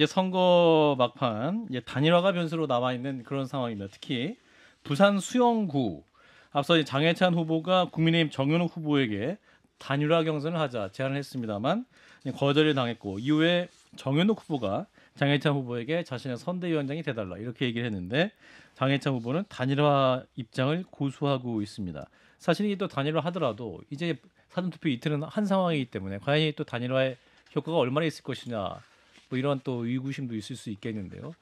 이제 선거 막판 이제 단일화가 변수로 남아 있는 그런 상황입니다. 특히 부산 수영구 앞서 장해찬 후보가 국민의힘 정윤욱 후보에게 단일화 경선을 하자 제안을 했습니다만 거절을 당했고 이후에 정윤욱 후보가 장해찬 후보에게 자신의 선대위원장이 되달라 이렇게 얘기를 했는데 장해찬 후보는 단일화 입장을 고수하고 있습니다. 사실 이또 단일화 하더라도 이제 사전투표 이틀은 한 상황이기 때문에 과연 또 단일화의 효과가 얼마나 있을 것이냐 뭐 이런 또 의구심도 있을 수 있겠는데요.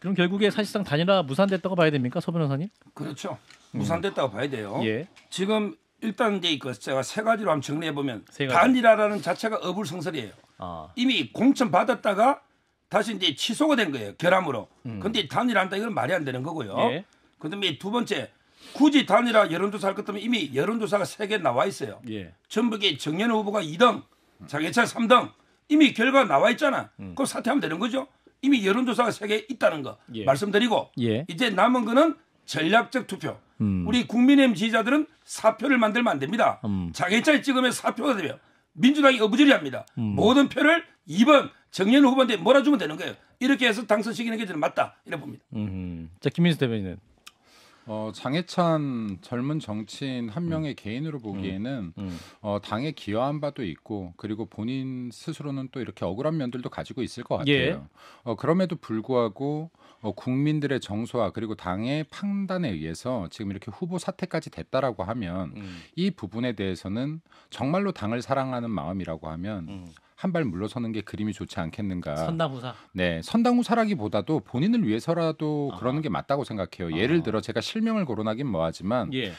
그럼 결국에 사실상 단일화 무산됐다고 봐야 됩니까, 서 변호사님? 그렇죠. 음. 무산됐다고 음. 봐야 돼요. 예. 지금 일단 이제 이거 제가 세 가지로 한번 정리해 보면 단일화라는 자체가 어불성설이에요. 아. 이미 공천 받았다가 다시 이제 취소가 된 거예요. 결함으로. 그런데 음. 단일화한다 이건 말이 안 되는 거고요. 예. 그다음에 두 번째 굳이 단일화 여론조사 할것같으면 이미 여론조사가 세 개 나와 있어요. 예. 전북의 정년 후보가 2등, 장해철 3등, 이미 결과 나와 있잖아. 음. 그럼 사퇴하면 되는 거죠. 이미 여론조사가 세계에 있다는 거 예. 말씀드리고 예. 이제 남은 거는 전략적 투표. 음. 우리 국민의힘 지지자들은 사표를 만들면 안 됩니다. 음. 자기자를 찍으면 사표가 되며 민주당이 어부지리합니다. 음. 모든 표를 이번 정년 후반대에 몰아주면 되는 거예요. 이렇게 해서 당선 시키는 게 저는 맞다 이래 봅니다. 자 김민수 대변인은 어, 장해찬 젊은 정치인 한 음. 명의 음. 개인으로 보기에는 음. 어, 당에 기여한 바도 있고 그리고 본인 스스로는 또 이렇게 억울한 면들도 가지고 있을 것 예. 같아요. 예. 어, 그럼에도 불구하고 어, 국민들의 정서와 그리고 당의 판단에 의해서 지금 이렇게 후보 사태까지 됐다라고 하면 음. 이 부분에 대해서는 정말로 당을 사랑하는 마음이라고 하면 음. 한발 물러서는 게 그림이 좋지 않겠는가. 선당후사. 네, 선당후사라기보다도 본인을 위해서라도 아. 그러는 게 맞다고 생각해요. 아. 예를 들어 제가 실명을 거론하긴 뭐하지만 예.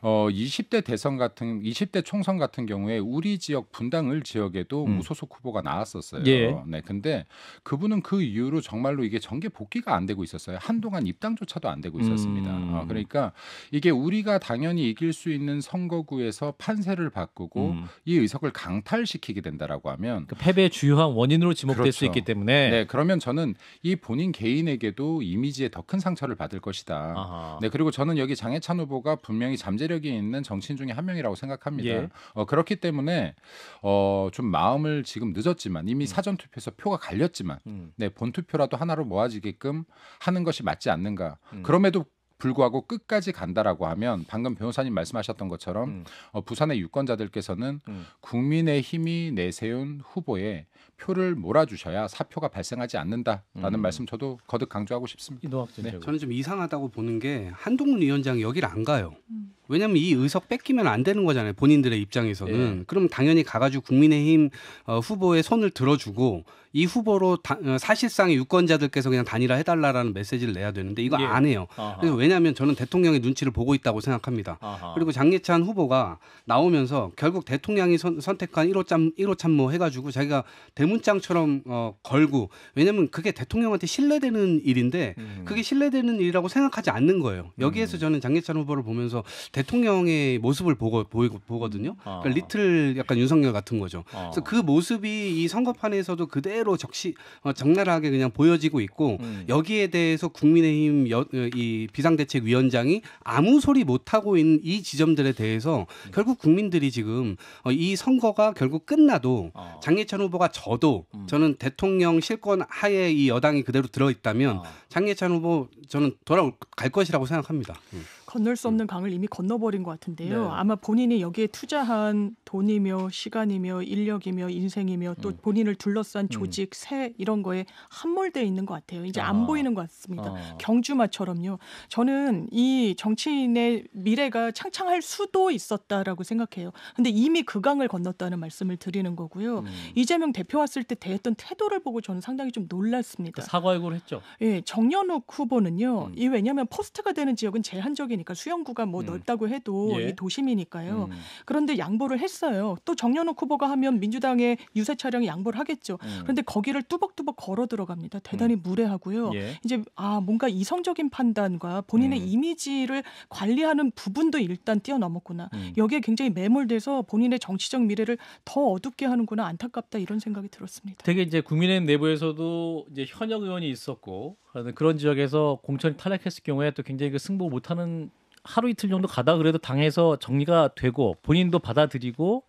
어 20대 대선 같은 20대 총선 같은 경우에 우리 지역 분당을 지역에도 음. 무소속 후보가 나왔었어요. 예. 네. 근데 그분은 그 이후로 정말로 이게 정계 복귀가 안 되고 있었어요. 한동안 입당조차도 안 되고 있었습니다. 음. 어, 그러니까 이게 우리가 당연히 이길 수 있는 선거구에서 판세를 바꾸고 음. 이 의석을 강탈시키게 된다라고 하면 그 패배의 주요한 원인으로 지목될 그렇죠. 수 있기 때문에 네, 그러면 저는 이 본인 개인에게도 이미지에 더 큰 상처를 받을 것이다. 아하. 네, 그리고 저는 여기 장해찬 후보가 분명히 잠재 세력이 있는 정치인 중에 한 명이라고 생각합니다. 예. 어, 그렇기 때문에 어, 좀 마음을 지금 늦었지만 이미 음. 사전 투표에서 표가 갈렸지만 음. 네, 본 투표라도 하나로 모아지게끔 하는 것이 맞지 않는가. 음. 그럼에도 불구하고 끝까지 간다라고 하면 방금 변호사님 말씀하셨던 것처럼 음. 어, 부산의 유권자들께서는 음. 국민의 힘이 내세운 후보에 표를 몰아주셔야 사표가 발생하지 않는다라는 음. 말씀 저도 거듭 강조하고 싶습니다. 네. 저는 좀 이상하다고 보는 게 한동훈 위원장이 여기를 안 가요. 음. 왜냐하면 이 의석 뺏기면 안 되는 거잖아요. 본인들의 입장에서는. 예. 네. 그럼 당연히 가가지고 국민의힘 어, 후보의 손을 들어주고 이 후보로 다, 어, 사실상 유권자들께서 그냥 단일화 해달라라는 메시지를 내야 되는데 이거 예. 안 해요. 아하. 그래서 왜냐하면 저는 대통령의 눈치를 보고 있다고 생각합니다. 아하. 그리고 장례찬 후보가 나오면서 결국 대통령이 선, 택한 1호 참 1호 참모 해가지고 자기가 대 메문장처럼 어, 걸고 왜냐면 그게 대통령한테 신뢰되는 일인데 음. 그게 신뢰되는 일이라고 생각하지 않는 거예요. 여기에서 음. 저는 장기찬 후보를 보면서 대통령의 모습을 보고 보이고 보거든요. 아. 그러니까 리틀 약간 윤석열 같은 거죠. 아. 그래서 그 모습이 이 선거판에서도 그대로 적시 어, 적나라하게 그냥 보여지고 있고 음. 여기에 대해서 국민의힘 여, 어, 이 비상대책위원장이 아무 소리 못 하고 있는 이 지점들에 대해서 음. 결국 국민들이 지금 어, 이 선거가 결국 끝나도 아. 장기찬 후보가 저 저도 음. 저는 대통령 실권 하에 이 여당이 그대로 들어있다면 어. 장예찬 후보 저는 돌아갈 것이라고 생각합니다. 음. 건널 수 없는 음. 강을 이미 건너버린 것 같은데요. 네. 아마 본인이 여기에 투자한 돈이며 시간이며 인력이며 인생이며 또 음. 본인을 둘러싼 음. 조직, 음. 새 이런 거에 함몰돼 있는 것 같아요. 이제 아. 안 보이는 것 같습니다. 아. 경주마처럼요. 저는 이 정치인의 미래가 창창할 수도 있었다라고 생각해요. 근데 이미 그 강을 건넜다는 말씀을 드리는 거고요. 음. 이재명 대표 왔을 때 대했던 태도를 보고 저는 상당히 좀 놀랐습니다. 그사과해고 했죠. 예, 정연욱 후보는요. 음. 이 왜냐하면 포스트가 되는 지역은 제한적인 지역이니까 수영구가 뭐 음. 넓다고 해도 예. 이 도심이니까요. 음. 그런데 양보를 했어요. 또 정년옥 후보가 하면 민주당의 유세 차량이 양보를 하겠죠. 음. 그런데 거기를 뚜벅뚜벅 걸어 들어갑니다. 대단히 음. 무례하고요. 예. 이제 아 뭔가 이성적인 판단과 본인의 음. 이미지를 관리하는 부분도 일단 뛰어넘었구나. 음. 여기에 굉장히 매몰돼서 본인의 정치적 미래를 더 어둡게 하는구나 안타깝다 이런 생각이 들었습니다. 되게 이제 국민의힘 내부에서도 이제 현역 의원이 있었고 그런 지역에서 공천이 탈락했을 경우에 또 굉장히 그승부 못하는 하루 이틀 정도 가다 그래도 당에서 정리가 되고 본인도 받아들이고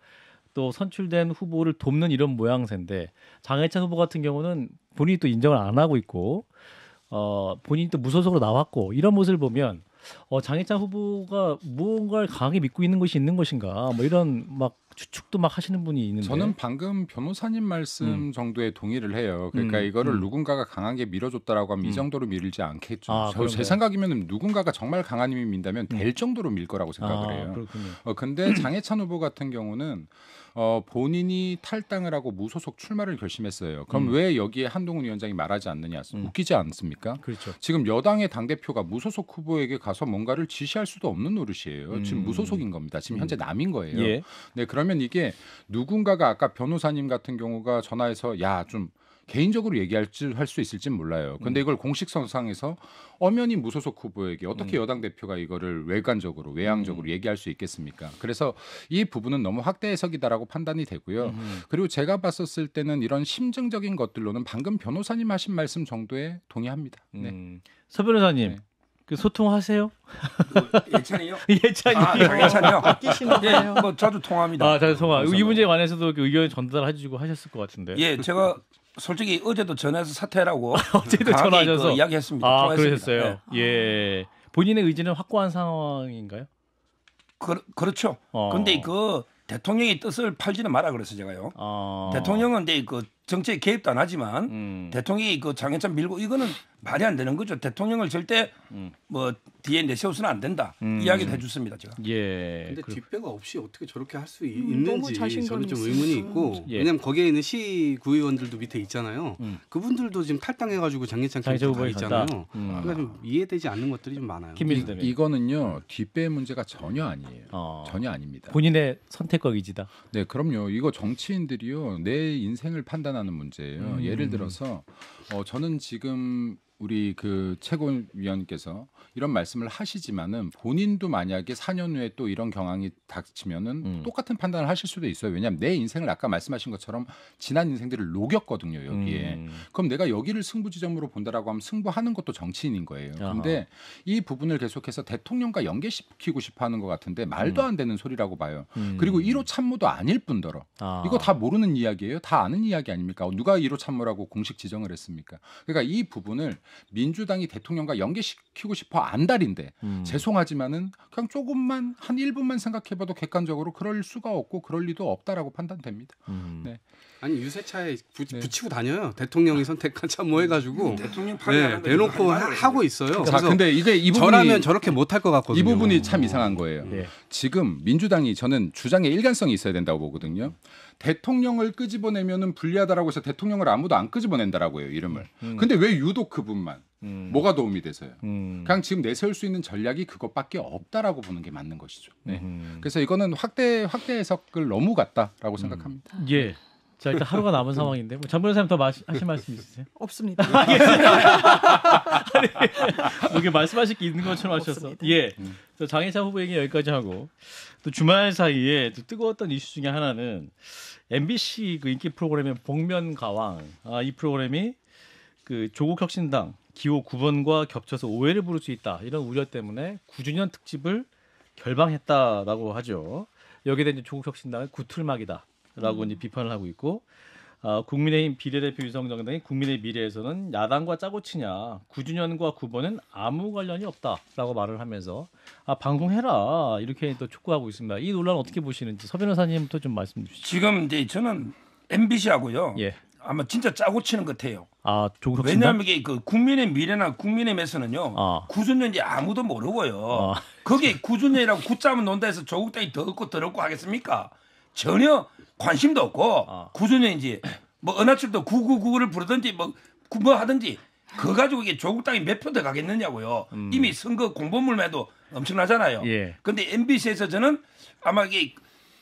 또 선출된 후보를 돕는 이런 모양새인데 장해찬 후보 같은 경우는 본인이 또 인정을 안 하고 있고 어 본인이 또 무소속으로 나왔고 이런 모습을 보면 어 장해찬 후보가 무언가를 강하게 믿고 있는 것이 있는 것인가 뭐 이런 막 추측도 막 하시는 분이 있는데 저는 방금 변호사님 말씀 음. 정도에 동의를 해요. 그러니까 음. 이거를 음. 누군가가 강하게 밀어줬다라고 하면 이 음. 정도로 밀지 않겠죠. 아, 제 생각이면 누군가가 정말 강한 힘이 민다면 음. 될 정도로 밀 거라고 생각을 아, 해요. 그렇군요. 어, 근데 음. 장해찬 후보 같은 경우는 어, 본인이 탈당을 하고 무소속 출마를 결심했어요. 그럼 음. 왜 여기에 한동훈 위원장이 말하지 않느냐? 음. 웃기지 않습니까? 그렇죠. 지금 여당의 당 대표가 무소속 후보에게 가서 뭔가를 지시할 수도 없는 노릇이에요. 음. 지금 무소속인 겁니다. 지금 현재 남인 거예요. 예. 네, 그러면 왜냐하면 이게 누군가가 아까 변호사님 같은 경우가 전화해서 야 좀 개인적으로 얘기할 할수 있을진 몰라요. 근데 음. 이걸 공식선상에서 엄연히 무소속 후보에게 어떻게 음. 여당 대표가 이거를 외관적으로 외향적으로 음. 얘기할 수 있겠습니까? 그래서 이 부분은 너무 확대 해석이다라고 판단이 되고요. 음. 음. 그리고 제가 봤었을 때는 이런 심증적인 것들로는 방금 변호사님 하신 말씀 정도에 동의합니다. 네. 음. 서 변호사님 네. 그 소통하세요? 그 예찬이요? 예찬이요. 아, 아 예찬이요. 예뭐 자주 통합니다. 아, 자주 통화. 이 문제에 관해서도 의견 전달해 주고 하셨을 것 같은데. 예, 제가 솔직히 어제도 전화해서 사퇴라고 어제도 전화하셔서 그 이야기했습니다. 아, 통화했습니다. 그러셨어요. 예. 예. 본인의 의지는 확고한 상황인가요? 그, 그렇죠. 어. 근데 그 대통령의 뜻을 팔지는 마라 그래서 제가요. 어. 대통령은 근데 그 정치에 개입도 안 하지만 음. 대통령이 그 장애찬 밀고 이거는 말이 안 되는 거죠. 대통령을 절대 음. 뭐 뒤에 내세워서는 안 된다. 음. 이야기를 해줬습니다 제가. 예. 근데 그리 뒷배가 없이 어떻게 저렇게 할수 음, 있는지 저는 좀 의문이 있고 예. 왜냐면 거기에 있는 시 구의원들도 밑에 있잖아요. 음. 그분들도 지금 탈당해가지고 장례찬 캠프 있잖아요. 음. 그러니까 좀 이해되지 않는 것들이 좀 많아요. 이, 이거는요 뒷배 문제가 전혀 아니에요. 어. 전혀 아닙니다. 본인의 선택과 의지다. 네, 그럼요. 이거 정치인들이요 내 인생을 판단하는 문제예요. 음. 예를 들어서 어, 저는 지금 우리 그 최고위원께서 이런 말씀을 하시지만은 본인도 만약에 4년 후에 또 이런 경황이 닥치면은 음. 똑같은 판단을 하실 수도 있어요. 왜냐하면 내 인생을 아까 말씀하신 것처럼 지난 인생들을 녹였거든요 여기에. 음. 그럼 내가 여기를 승부지점으로 본다라고 하면 승부하는 것도 정치인인 거예요. 그런데 이 부분을 계속해서 대통령과 연계시키고 싶어하는 것 같은데 말도 음. 안 되는 소리라고 봐요. 음. 그리고 1호 참모도 아닐 뿐더러 아. 이거 다 모르는 이야기예요. 다 아는 이야기 아닙니까? 누가 1호 참모라고 공식 지정을 했습니까? 않습니까? 그러니까 이 부분을 민주당이 대통령과 연계시키고 싶어 안달인데 음. 죄송하지만은 그냥 조금만 한 1분만 생각해봐도 객관적으로 그럴 수가 없고 그럴 리도 없다라고 판단됩니다. 음. 네. 아니 유세차에 부, 네. 붙이고 다녀요. 대통령이 선택한 참뭐 해가지고 음, 대통령 네, 대놓고 하, 고 있어요. 자, 근데 이게 이 부분이 저라면 저렇게 못 할 것 같거든요. 이 부분이 참 이상한 거예요. 네. 지금 민주당이 저는 주장의 일관성이 있어야 된다고 보거든요. 대통령을 끄집어내면은 불리하다라고 해서 대통령을 아무도 안 끄집어낸다라고 해요 이름을. 음, 음. 근데 왜 유독 그분만? 음. 뭐가 도움이 돼서요? 음. 그냥 지금 내세울 수 있는 전략이 그것밖에 없다라고 보는 게 맞는 것이죠. 네. 음, 음. 그래서 이거는 확대 확대 해석을 너무 갔다라고 생각합니다. 예. 예. 자 일단 하루가 남은 상황인데 뭐 전문 선생님 더 마시, 하실 말씀 있으세요? 없습니다. 아, 예. 아니, 뭐 이게 말씀하실 게 있는 것처럼 하셨어. 없습니다. 예. 장혜사 후보 얘기 여기까지 하고 또 주말 사이에 또 뜨거웠던 이슈 중에 하나는 MBC 그 인기 프로그램의 복면 가왕 아, 이 프로그램이 그 조국 혁신당 기호 9번과 겹쳐서 오해를 부를 수 있다 이런 우려 때문에 9주년 특집을 결방했다라고 하죠. 여기에 대한 조국 혁신당의 구틀막이다라고 음. 이제 비판을 하고 있고 어, 국민의힘 비례대표 유성정당이 국민의 미래에서는 야당과 짜고치냐 9주년과 9번은 아무 관련이 없다라고 말을 하면서 아 방송해라 이렇게 또 촉구하고 있습니다. 이 논란 어떻게 보시는지 서 변호사님부터 좀 말씀 주시죠. 지금 이제 저는 MBC하고요. 예. 아마 진짜 짜고 치는 것 같아요. 아, 왜냐하면 이게 그 국민의 미래나 국민의힘에서는요. 아. 구준년이 아무도 모르고요. 아. 거기에 구준년이라고 구자면 논다 해서 조국 땅이 더럽고 더럽고 하겠습니까? 전혀 관심도 없고 어. 구조는 이제 뭐 은하철도 9999를 부르든지 뭐, 뭐 하든지 그 가지고 이게 조국 땅이 몇 표 더 가겠느냐고요. 음. 이미 선거 공보물만 해도 엄청나잖아요. 예. 근데 MBC에서 저는 아마 이게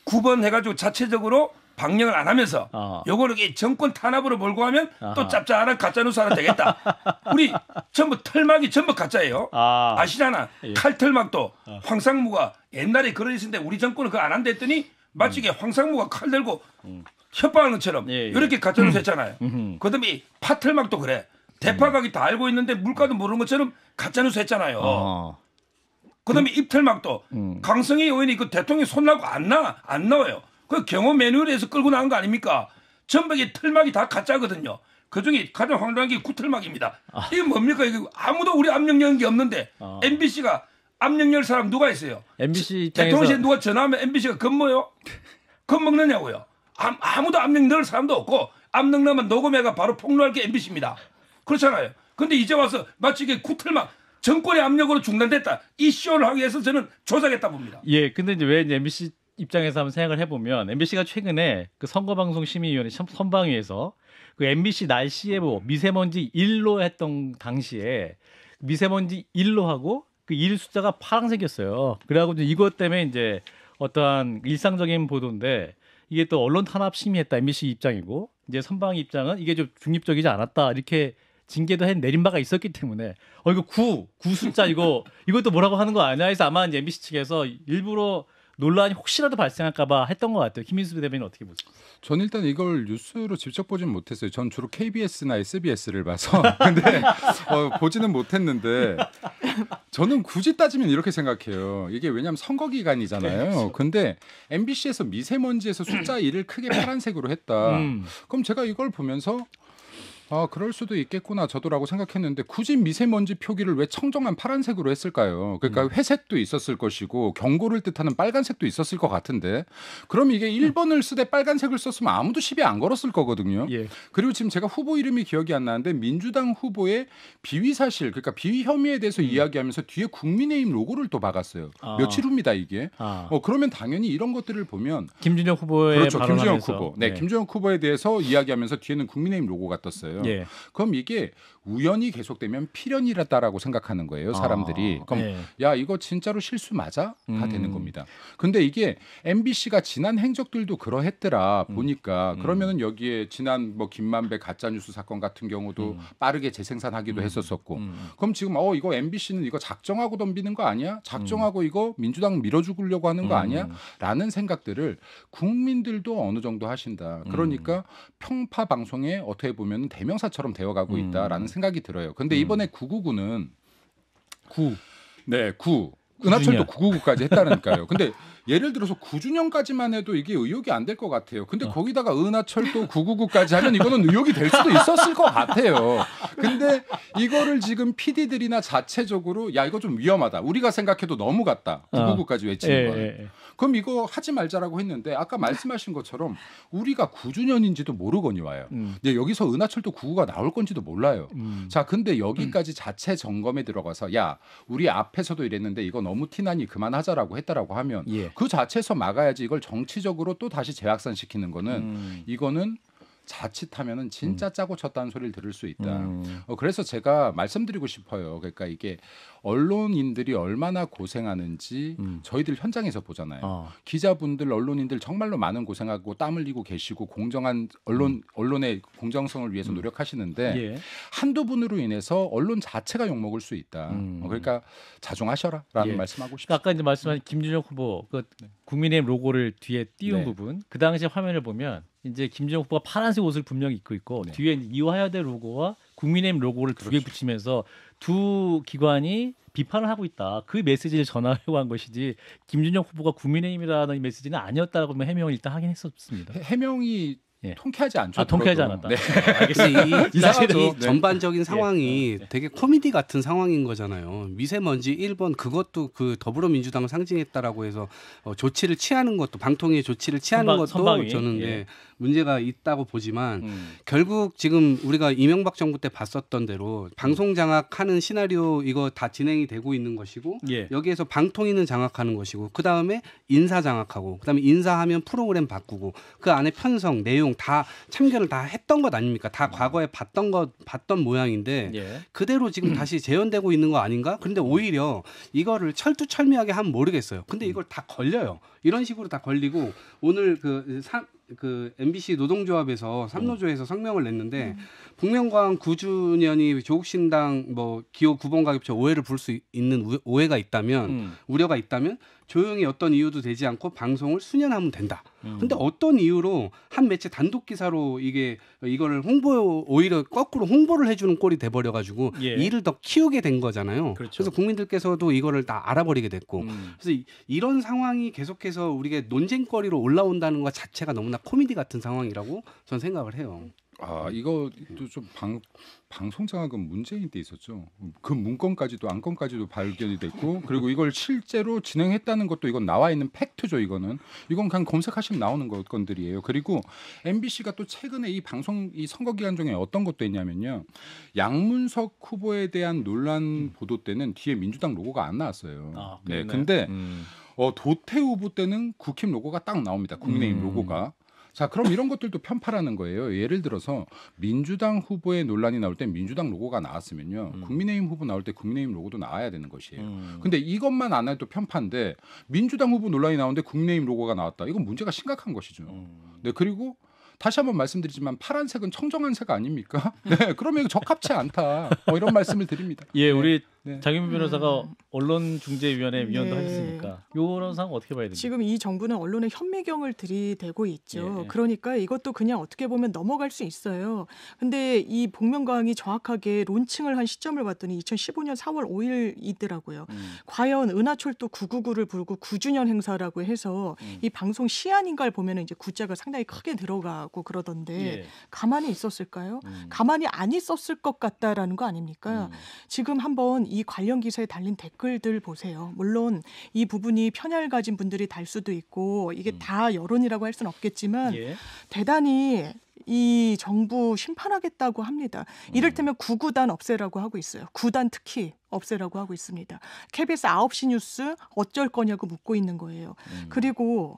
9번 해가지고 자체적으로 방영을 안 하면서 어. 요거를 정권 탄압으로 몰고 하면 아하. 또 짭짤한 가짜 뉴스 하나 되겠다. 우리 전부 털막이 전부 가짜예요. 아. 시잖아 예. 칼털막도 어. 황상무가 옛날에 그런 있었는데 우리 정권은 그거 안 한다 했더니 마치 음. 황상무가 칼 들고 음. 협박하는 것처럼 예, 예. 이렇게 가짜뉴스 음. 했잖아요. 음, 음. 그다음에 파틀막도 그래. 대파가이다 알고 있는데 물가도 모르는 것처럼 가짜뉴스 했잖아요. 어. 그다음에 입틀막도 음. 강성희 의원이 그 대통령 손나고 안 나 안 나와요. 그 경호 매뉴얼에서 끌고 나온 거 아닙니까? 전부이 틀막이 다 가짜거든요. 그 중에 가장 황당한 게 구틀막입니다. 아. 이게 뭡니까? 이게 아무도 우리 압력 연기 없는데 아. MBC가 압력 열 사람 누가 있어요? MBC 대통령실 누가 전화하면 MBC가 겁먹요? 어 겁먹느냐고요? 아무도 압력 넣을 사람도 없고 압력 넣으면 녹음해가 바로 폭로할 게 MBC입니다. 그렇잖아요. 근데 이제 와서 마치 이게 구틀만 정권의 압력으로 중단됐다. 이 쇼를 하기 위해서 저는 조작했다 봅니다. 예, 근데 이제 왜 이제 MBC 입장에서 한번 생각을 해보면 MBC가 최근에 그 선거방송심의위원회 선방위에서 그 MBC 날씨예보 뭐 미세먼지 1로 했던 당시에 미세먼지 1로 하고 그일 숫자가 파란색이었어요. 그래가지고이것 때문에 이제 어떠한 일상적인 보도인데 이게 또 언론 탄압 심의했다 MBC 입장이고 이제 선방 입장은 이게 좀 중립적이지 않았다 이렇게 징계도 해 내린 바가 있었기 때문에 어 이거 구 구 숫자 이거 이것도 뭐라고 하는 거 아니야 해서 아마 이제 MBC 측에서 일부러 논란이 혹시라도 발생할까봐 했던 것 같아요. 김인수 대변인 어떻게 보세요? 전 일단 이걸 뉴스로 직접 보진 못했어요. 전 주로 KBS나 SBS를 봐서 근데 어, 보지는 못했는데 저는 굳이 따지면 이렇게 생각해요. 이게 왜냐하면 선거 기간이잖아요. 네, 그렇죠. 근데 MBC에서 미세먼지에서 숫자 1을 크게 파란색으로 했다. 음. 그럼 제가 이걸 보면서 아, 그럴 수도 있겠구나 저도라고 생각했는데 굳이 미세먼지 표기를 왜 청정한 파란색으로 했을까요? 그러니까 음. 회색도 있었을 것이고 경고를 뜻하는 빨간색도 있었을 것 같은데 그럼 이게 1번을 쓰되 빨간색을 썼으면 아무도 시비 안 걸었을 거거든요. 예. 그리고 지금 제가 후보 이름이 기억이 안 나는데 민주당 후보의 비위 사실 그러니까 비위 혐의에 대해서 음. 이야기하면서 뒤에 국민의힘 로고를 또 박았어요. 아. 며칠 후입니다 이게. 아. 어, 그러면 당연히 이런 것들을 보면 김준영 후보의 그렇죠. 김준영 후보. 네, 네. 김준혁 후보에 대해서 이야기하면서 뒤에는 국민의힘 로고가 떴어요. 거예요. 예. 그럼 이게 우연히 계속되면 필연이라다라고 생각하는 거예요, 아, 사람들이. 아, 그럼 예. 야, 이거 진짜로 실수 맞아? 다 음. 되는 겁니다. 근데 이게 MBC가 지난 행적들도 그러했더라 음. 보니까 음. 그러면은 여기에 지난 뭐 김만배 가짜 뉴스 사건 같은 경우도 음. 빠르게 재생산하기도 음. 했었었고. 음. 그럼 지금 어 이거 MBC는 이거 작정하고 덤비는 거 아니야? 작정하고 이거 민주당 밀어 죽으려고 하는 거 아니야? 라는 생각들을 국민들도 어느 정도 하신다. 그러니까 평파 방송에 어떻게 보면 대면 대명사처럼 되어가고 음. 있다라는 생각이 들어요. 근데 음. 이번에 999는 9 네, 9 은하철도 999까지 했다니까요. 근데 예를 들어서 구주년까지만 해도 이게 의혹이 안 될 것 같아요. 근데 어. 거기다가 은하철도 999까지 하면 이거는 의혹이 될 수도 있었을 것 같아요. 근데 이거를 지금 PD들이나 자체적으로 야 이거 좀 위험하다. 우리가 생각해도 너무 갔다 999까지 어. 외치는 어. 예, 거예요. 예, 그럼 이거 하지 말자라고 했는데 아까 말씀하신 것처럼 우리가 구주년인지도 모르거니와요. 음. 근데 여기서 은하철도 9구가 나올 건지도 몰라요. 음. 자, 근데 여기까지 음. 자체 점검에 들어가서 야 우리 앞에서도 이랬는데 이거 너무 티나니 그만하자라고 했다라고 하면 예. 그 자체에서 막아야지 이걸 정치적으로 또 다시 재확산시키는 거는 음. 이거는 자칫하면은 진짜 음. 짜고 쳤다는 소리를 들을 수 있다. 음. 어, 그래서 제가 말씀드리고 싶어요. 그러니까 이게 언론인들이 얼마나 고생하는지 음. 저희들 현장에서 보잖아요. 어. 기자분들, 언론인들 정말로 많은 고생하고 땀 흘리고 계시고 공정한 언론 음. 언론의 공정성을 위해서 음. 노력하시는데 예. 한두 분으로 인해서 언론 자체가 욕 먹을 수 있다. 음. 어, 그러니까 자중하셔라라는 예. 말씀하고 싶습니다. 그러니까 아까 이제 말씀하신 김준혁 후보 그국민의 네. 로고를 뒤에 띄운 네. 부분 그 당시 화면을 보면 이제 김준혁 후보가 파란색 옷을 분명히 입고 있고 네. 뒤에 이화여대 로고와 국민의힘 로고를 두개 그렇죠. 붙이면서 두 기관이 비판을 하고 있다. 그 메시지를 전하려고 한 것이지 김준영 후보가 국민의힘이라는 메시지는 아니었다라고 해명을 일단 하긴 했었습니다. 해명이 예. 통쾌하지 않죠. 아, 통쾌하지 않았다. 네. 아, 네. 이, 이 사실이 네. 전반적인 예. 상황이 네. 네. 되게 코미디 같은 상황인 거잖아요. 미세먼지 1번 그것도 그 더불어민주당을 상징했다라고 해서 어, 조치를 취하는 것도 방통위의 조치를 취하는 선방, 것도 선방위? 저는 예. 네, 문제가 있다고 보지만 음. 결국 지금 우리가 이명박 정부 때 봤었던 대로 방송 장악하는 시나리오 이거 다 진행이 되고 있는 것이고 예. 여기에서 방통위는 장악하는 것이고 그 다음에 인사 장악하고 그 다음에 인사하면 프로그램 바꾸고 그 안에 편성 내용 내용 다 참견을 다 했던 것 아닙니까? 다 음. 과거에 봤던 것 봤던 모양인데 예. 그대로 지금 다시 재현되고 있는 거 아닌가? 그런데 오히려 이거를 철두철미하게 하면 모르겠어요. 근데 음. 이걸 다 걸려요. 이런 식으로 다 걸리고 오늘 그 사, 그 MBC 노동조합에서 음. 삼노조에서 성명을 냈는데 음. 북명광 9주년이 조국신당 뭐 기호 9번 가격표 오해를 부를 수 있는 우 오해가 있다면 음. 우려가 있다면 조용히 어떤 이유도 되지 않고 방송을 수년 하면 된다. 음. 근데 어떤 이유로 한 매체 단독 기사로 이게 이거를 홍보 오히려 거꾸로 홍보를 해주는 꼴이 돼버려 가지고 예. 일을 더 키우게 된 거잖아요. 그렇죠. 그래서 국민들께서도 이거를 다 알아버리게 됐고 음. 그래서 이런 상황이 계속해서 우리가 논쟁거리로 올라온다는 것 자체가 너무나 코미디 같은 상황이라고 저는 생각을 해요. 아 이것도 좀 방, 송장학은 문재인 때 있었죠. 그 문건까지도 안건까지도 발견이 됐고 그리고 이걸 실제로 진행했다는 것도 이건 나와 있는 팩트죠. 이거는 이건 그냥 검색하시면 나오는 것 건들이에요. 그리고 MBC가 또 최근에 이 방송 이 선거 기간 중에 어떤 것도 있냐면요. 양문석 후보에 대한 논란 보도 때는 뒤에 민주당 로고가 안 나왔어요. 아, 네, 근데 음. 어, 도태 후보 때는 국힘 로고가 딱 나옵니다. 국민의힘 음. 로고가. 자, 그럼 이런 것들도 편파라는 거예요. 예를 들어서 민주당 후보의 논란이 나올 때 민주당 로고가 나왔으면요. 음. 국민의힘 후보 나올 때 국민의힘 로고도 나와야 되는 것이에요. 음. 근데 이것만 안 해도 편파인데 민주당 후보 논란이 나오는데 국민의힘 로고가 나왔다. 이건 문제가 심각한 것이죠. 음. 네, 그리고 다시 한번 말씀드리지만 파란색은 청정한 색 아닙니까? 네, 그러면 적합치 않다. 뭐 이런 말씀을 드립니다. 예, 우리 네. 네. 장윤미 변호사가 음. 언론중재위원회 위원도 네. 하셨으니까 이런 상황 어떻게 봐야 되나요? 지금 이 정부는 언론에 현미경을 들이대고 있죠. 예, 예. 그러니까 이것도 그냥 어떻게 보면 넘어갈 수 있어요. 근데 이 복면가왕이 정확하게 론칭을 한 시점을 봤더니 2015년 4월 5일이더라고요. 음. 과연 은하철도 999를 불고 9주년 행사라고 해서 음. 이 방송 시안인가를 보면 이제 구자가 상당히 크게 들어가고 그러던데 예. 가만히 있었을까요? 음. 가만히 안 있었을 것 같다라는 거 아닙니까? 음. 지금 한번 이이 관련 기사에 달린 댓글들 보세요. 물론 이 부분이 편향을 가진 분들이 달 수도 있고 이게 음. 다 여론이라고 할 수는 없겠지만 예. 대단히 이 정부 심판하겠다고 합니다. 음. 이를테면 구구단 없애라고 하고 있어요. 구단 특히 없애라고 하고 있습니다. KBS 9시 뉴스 어쩔 거냐고 묻고 있는 거예요. 음. 그리고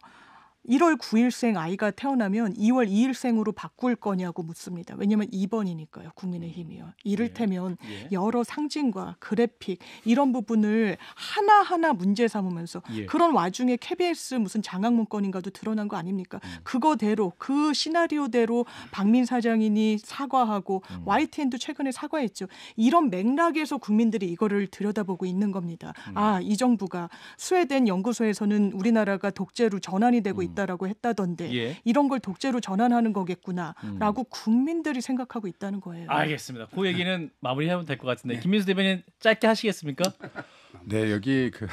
1월 9일생 아이가 태어나면 2월 2일생으로 바꿀 거냐고 묻습니다. 왜냐하면 2번이니까요. 국민의힘이요. 음. 이를테면 예. 예. 여러 상징과 그래픽 이런 부분을 하나하나 문제 삼으면서 예. 그런 와중에 KBS 무슨 장학문건인가도 드러난 거 아닙니까? 음. 그거대로 그 시나리오대로 음. 박민 사장이니 사과하고 음. YTN도 최근에 사과했죠. 이런 맥락에서 국민들이 이거를 들여다보고 있는 겁니다. 음. 아이 정부가 스웨덴 연구소에서는 우리나라가 독재로 전환이 되고 있 있다라고 했다던데 예. 이런 걸 독재로 전환하는 거겠구나라고 음. 국민들이 생각하고 있다는 거예요. 알겠습니다. 그 얘기는 마무리하면 될 것 같은데 네. 김민수 대변인 짧게 하시겠습니까? 네 여기 그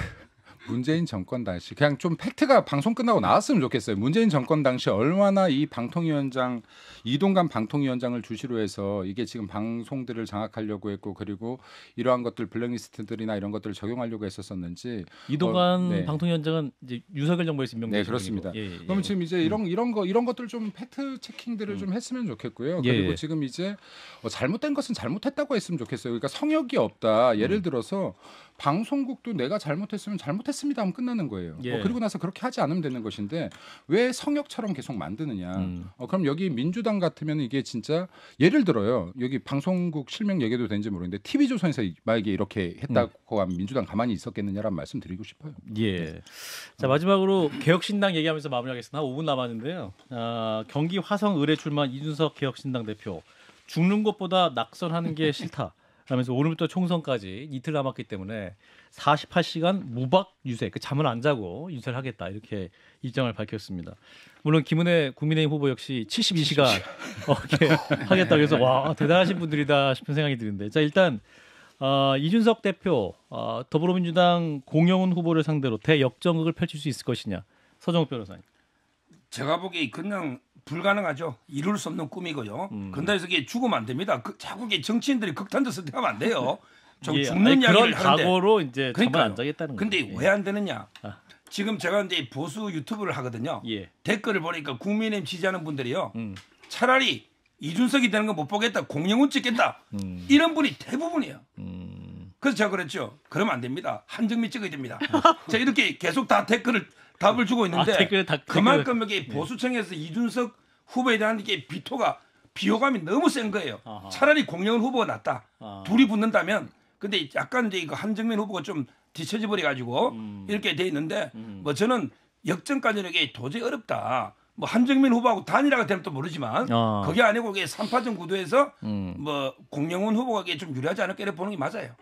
문재인 정권 당시 그냥 좀 팩트가 방송 끝나고 나왔으면 좋겠어요. 문재인 정권 당시 얼마나 이 방통위원장 이동관 방통위원장을 주시로 해서 이게 지금 방송들을 장악하려고 했고 그리고 이러한 것들 블랙리스트들이나 이런 것들을 적용하려고 했었었는지 이동관 어, 네. 방통위원장은 이제 유석열 정부에서 임명된 네 그렇습니다. 예, 예, 예. 그럼 예. 지금 이제 음. 이런 이런 거 이런 것들 좀 팩트 체킹들을 음. 좀 했으면 좋겠고요. 예, 그리고 예. 지금 이제 어, 잘못된 것은 잘못했다고 했으면 좋겠어요. 그러니까 성역이 없다. 예를 음. 들어서 음. 방송국도 내가 잘못했으면 잘못했습니다 하면 끝나는 거예요. 뭐 예. 어, 그리고 나서 그렇게 하지 않으면 되는 것인데 왜 성역처럼 계속 만드느냐. 음. 어, 그럼 여기 민주당 같으면 이게 진짜 예를 들어요. 여기 방송국 실명 얘기도 되는지 모르는데 겠 TV조선에서 만약에 이렇게 했다고 하면 민주당 가만히 있었겠느냐라는 말씀 드리고 싶어요. 예. 네. 자 마지막으로 개혁신당 얘기하면서 마무리하겠습니다. 한 5분 남았는데요. 아, 경기 화성 의뢰 출마 이준석 개혁신당 대표 죽는 것보다 낙선하는 게 싫다. 하면서 오늘부터 총선까지 이틀 남았기 때문에 48시간 무박 유세, 그 잠을 안 자고 유세를 하겠다 이렇게 입장을 밝혔습니다. 물론 김은혜 국민의힘 후보 역시 72시간 하겠다 그래서 와 대단하신 분들이다 싶은 생각이 드는데 자 일단 어, 이준석 대표 어, 더불어민주당 공영훈 후보를 상대로 대역전극을 펼칠 수 있을 것이냐 서정욱 변호사님. 제가 보기에 그냥 불가능하죠. 이룰 수 없는 꿈이고요. 음. 근데 이게 죽으면 안 됩니다. 그, 자의 정치인들이 극단적 선택하면 안 돼요. 좀 예, 죽는 이야기를 하는데. 각오로 이제 그러니까 안겠다는 근데 왜 안 되느냐? 아. 지금 제가 이제 보수 유튜브를 하거든요. 예. 댓글을 보니까 국민의힘 지지하는 분들이요. 음. 차라리 이준석이 되는 거 못 보겠다. 공영훈 찍겠다. 음. 이런 분이 대부분이에요. 그래서 제가 그랬죠. 그러면 안 됩니다. 한정미 찍어야 됩니다. 자 이렇게 계속 다 댓글을 답을 주고 있는데 아, 댓글 다, 그만큼 여기 네. 보수층에서 이준석 후보에 대한 이게 비토가 비호감이 너무 센 거예요. 아하. 차라리 공영은 후보가 낫다. 아하. 둘이 붙는다면 근데 약간 이제 그 한정민 후보가 좀 뒤처져 버려 가지고 음. 이렇게 돼 있는데 음. 뭐 저는 역전까지는 이게 도저히 어렵다. 뭐 한정민 후보하고 단일화가 되면 또 모르지만 어. 그게 아니고 그게 3파전 구도에서 음. 뭐 공영훈 후보가 이게 좀 유리하지 않을까 이 보는 게 맞아요.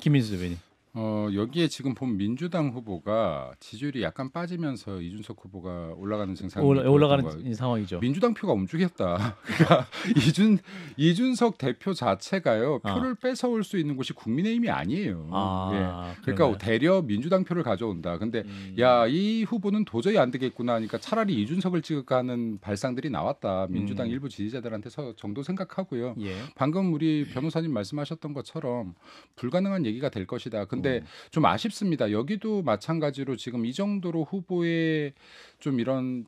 김민수 대변인. 어, 여기에 지금 본 민주당 후보가 지지율이 약간 빠지면서 이준석 후보가 올라가는 증상 올라, 올라가는 거. 상황이죠. 민주당 표가 움직였다. 그러니까 이준 이준석 대표 자체가요 아. 표를 아. 뺏어올 수 있는 곳이 국민의힘이 아니에요. 아, 예. 그러니까 대려 민주당 표를 가져온다. 근데 음. 야이 후보는 도저히 안 되겠구나 하니까 차라리 이준석을 찍을까 하는 발상들이 나왔다. 민주당 음. 일부 지지자들한테서 정도 생각하고요. 예. 방금 우리 변호사님 말씀하셨던 것처럼 불가능한 얘기가 될 것이다. 근데 근데 음. 좀 아쉽습니다. 여기도 마찬가지로 지금 이 정도로 후보의 좀 이런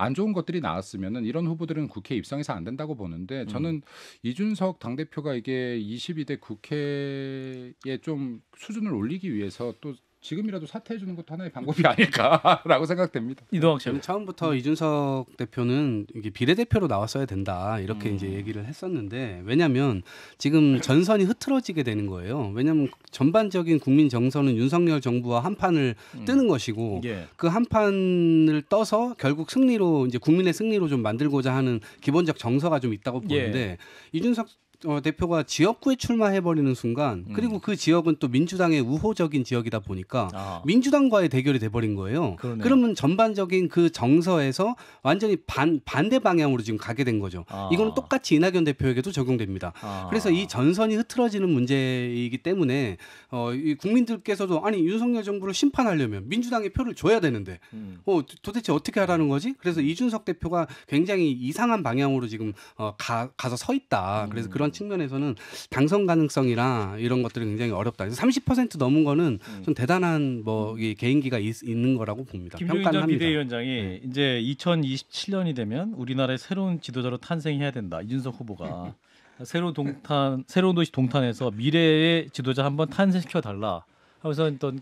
안 좋은 것들이 나왔으면은 이런 후보들은 국회 입성해서 안 된다고 보는데 음. 저는 음. 이준석 당 대표가 이게 22대 국회에 좀 수준을 올리기 위해서 또 지금이라도 사퇴해 주는 것도 하나의 방법이 아닐까라고 생각됩니다. 이동학 씨 네, 처음부터 음. 이준석 대표는 이게 비례대표로 나왔어야 된다 이렇게 음. 이제 얘기를 했었는데 왜냐하면 지금 전선이 흐트러지게 되는 거예요. 왜냐하면 전반적인 국민 정서는 윤석열 정부와 한 판을 음. 뜨는 것이고 예. 그한 판을 떠서 결국 승리로 이제 국민의 승리로 좀 만들고자 하는 기본적 정서가 좀 있다고 예. 보는데 예. 이준석 어, 대표가 지역구에 출마해버리는 순간 음. 그리고 그 지역은 또 민주당의 우호적인 지역이다 보니까 아. 민주당과의 대결이 돼버린 거예요. 그러네요. 그러면 전반적인 그 정서에서 완전히 반, 반대 방향으로 지금 가게 된 거죠. 아. 이거는 똑같이 이낙연 대표에게도 적용됩니다. 아. 그래서 이 전선이 흐트러지는 문제이기 때문에 어, 이 국민들께서도 아니 윤석열 정부를 심판하려면 민주당의 표를 줘야 되는데 음. 어, 도대체 어떻게 하라는 거지? 그래서 이준석 대표가 굉장히 이상한 방향으로 지금 어, 가, 가서 서 있다. 그래서 음. 그런 그런 측면에서는 당선 가능성이나 이런 것들이 굉장히 어렵다. 그래서 30% 넘은 거는 음. 좀 대단한 뭐이 개인기가 있, 있는 거라고 봅니다. 평가를 비대위원장이 네. 이제 2027년이 되면 우리나라의 새로운 지도자로 탄생해야 된다. 이준석 후보가 새로운 동탄, 새로운 도시 동탄에서 미래의 지도자 한번 탄생시켜 달라. 하면서 어떤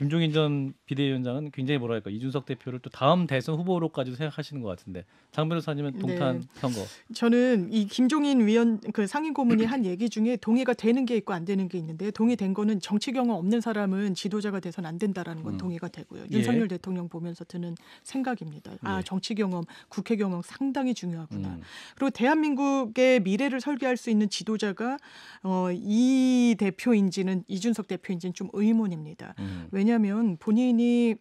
김종인 전 비대위원장은 굉장히 뭐랄까 이준석 대표를 또 다음 대선 후보로까지도 생각하시는 것 같은데 장 변호사님은 네. 동탄 네. 선거. 저는 이 김종인 위원 그 상임고문이 한 얘기 중에 동의가 되는 게 있고 안 되는 게 있는데 동의된 거는 정치 경험 없는 사람은 지도자가 돼선 안 된다라는 건 음. 동의가 되고요. 예. 윤석열 대통령 보면서 드는 생각입니다. 아 예. 정치 경험, 국회 경험 상당히 중요하구나. 음. 그리고 대한민국의 미래를 설계할 수 있는 지도자가 어, 이 대표인지는 이준석 대표인지는 좀 의문입니다. 음. 왜냐 왜냐하면 본인이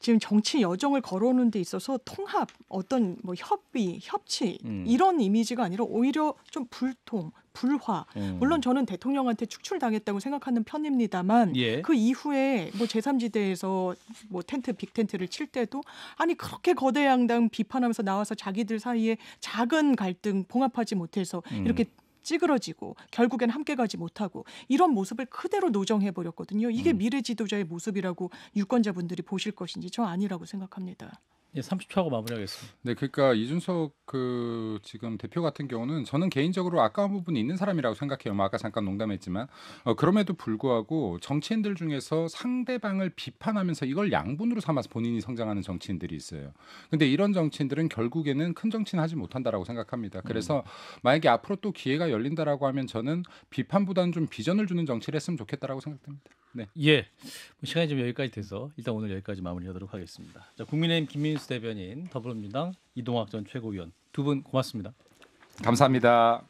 지금 정치 여정을 걸어오는 데 있어서 통합, 어떤 뭐 협의, 협치 음. 이런 이미지가 아니라 오히려 좀 불통, 불화. 음. 물론 저는 대통령한테 축출당했다고 생각하는 편입니다만 예. 그 이후에 뭐 제3지대에서 뭐 텐트 빅텐트를 칠 때도 아니 그렇게 거대 양당 비판하면서 나와서 자기들 사이에 작은 갈등 봉합하지 못해서 음. 이렇게 찌그러지고 결국엔 함께 가지 못하고 이런 모습을 그대로 노정해 버렸거든요. 이게 음. 미래 지도자의 모습이라고 유권자분들이 보실 것인지 저 아니라고 생각합니다. 예, 30초하고 마무리하겠습니다. 네, 그러니까 이준석 그 지금 대표 같은 경우는 저는 개인적으로 아까운 부분이 있는 사람이라고 생각해요. 뭐 아까 잠깐 농담했지만 어, 그럼에도 불구하고 정치인들 중에서 상대방을 비판하면서 이걸 양분으로 삼아서 본인이 성장하는 정치인들이 있어요. 근데 이런 정치인들은 결국에는 큰 정치는 하지 못한다라고 생각합니다. 그래서 음. 만약에 앞으로 또 기회가 열린다라고 하면 저는 비판보다는 좀 비전을 주는 정치를 했으면 좋겠다라고 생각됩니다. 네. 예. 뭐 시간이 좀 여기까지 돼서 일단 오늘 여기까지 마무리하도록 하겠습니다. 자, 국민의힘 김민수 대변인, 더불어민주당 이동학 전 최고위원 두 분 고맙습니다. 감사합니다.